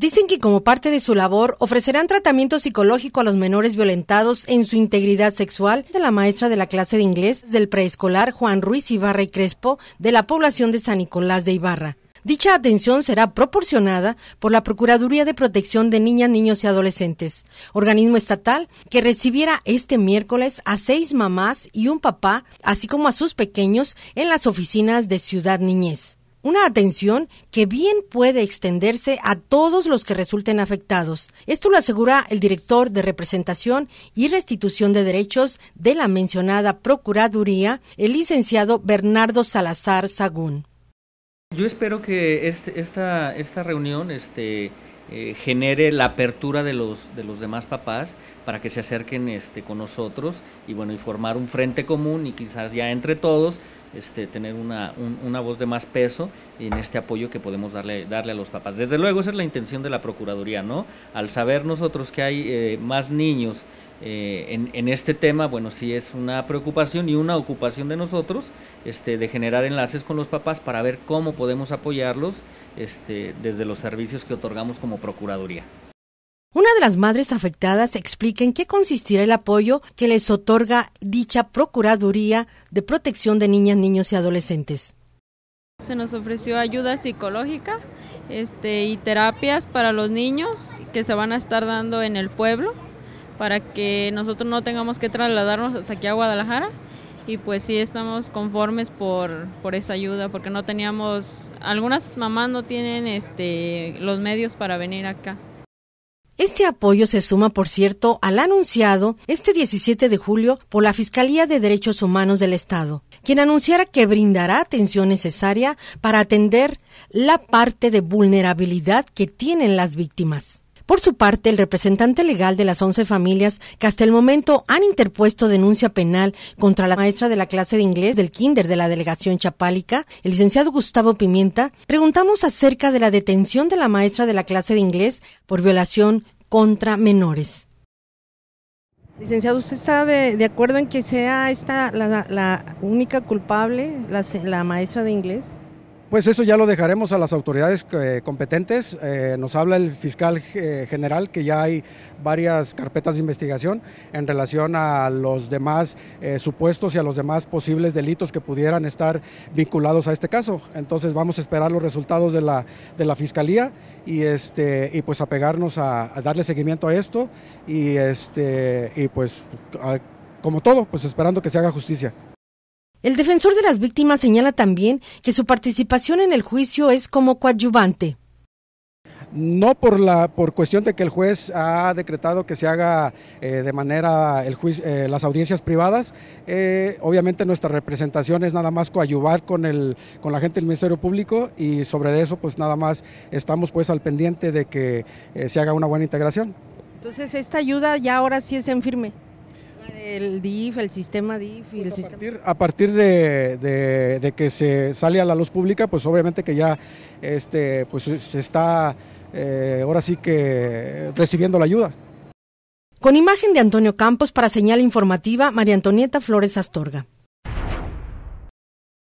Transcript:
Dicen que como parte de su labor ofrecerán tratamiento psicológico a los menores violentados en su integridad sexual de la maestra de la clase de inglés del preescolar Juan Ruiz Ibarra y Crespo de la población de San Nicolás de Ibarra. Dicha atención será proporcionada por la Procuraduría de Protección de Niñas, Niños y Adolescentes, organismo estatal que recibiera este miércoles a seis mamás y un papá, así como a sus pequeños, en las oficinas de Ciudad Niñez una atención que bien puede extenderse a todos los que resulten afectados. Esto lo asegura el director de representación y restitución de derechos de la mencionada Procuraduría, el licenciado Bernardo Salazar Sagún. Yo espero que este, esta, esta reunión este, eh, genere la apertura de los, de los demás papás para que se acerquen este, con nosotros y bueno, y formar un frente común y quizás ya entre todos este, tener una, voz de más peso en este apoyo que podemos darle, darle a los papás. Desde luego, esa es la intención de la Procuraduría, ¿no? Al saber nosotros que hay eh, más niños eh, en, este tema, bueno, sí es una preocupación y una ocupación de nosotros este, de generar enlaces con los papás para ver cómo podemos apoyarlos este, desde los servicios que otorgamos como Procuraduría. Una de las madres afectadas explica en qué consistirá el apoyo que les otorga dicha Procuraduría de Protección de Niñas, Niños y Adolescentes. Se nos ofreció ayuda psicológica este, y terapias para los niños que se van a estar dando en el pueblo para que nosotros no tengamos que trasladarnos hasta aquí a Guadalajara y pues sí estamos conformes por, por esa ayuda porque no teníamos, algunas mamás no tienen este, los medios para venir acá. Este apoyo se suma, por cierto, al anunciado este 17 de julio por la Fiscalía de Derechos Humanos del Estado, quien anunciara que brindará atención necesaria para atender la parte de vulnerabilidad que tienen las víctimas. Por su parte, el representante legal de las 11 familias que hasta el momento han interpuesto denuncia penal contra la maestra de la clase de inglés del kinder de la delegación chapálica, el licenciado Gustavo Pimienta, preguntamos acerca de la detención de la maestra de la clase de inglés por violación contra menores. Licenciado, ¿usted está de acuerdo en que sea esta la, la única culpable, la, la maestra de inglés? Pues eso ya lo dejaremos a las autoridades eh, competentes. Eh, nos habla el fiscal eh, general que ya hay varias carpetas de investigación en relación a los demás supuestos y a los demás posibles delitos que pudieran estar vinculados a este caso. Entonces vamos a esperar los resultados de la, de la fiscalía y, este, y pues apegarnos a, darle seguimiento a esto y, este, y pues como todo, pues esperando que se haga justicia. El defensor de las víctimas señala también que su participación en el juicio es como coadyuvante. No por la por cuestión de que el juez ha decretado que se haga eh, de manera el eh, las audiencias privadas, eh, obviamente nuestra representación es nada más coadyuvar con el con la gente del Ministerio Público y sobre eso pues nada más estamos pues al pendiente de que se haga una buena integración. Entonces esta ayuda ya ahora sí es en firme. El DIF, el sistema DIF. Y pues a, Partir, de, que se sale a la luz pública, pues obviamente que ya este, pues se está eh, ahora sí que recibiendo la ayuda. Con imagen de Antonio Campos para señal informativa, María Antonieta Flores Astorga.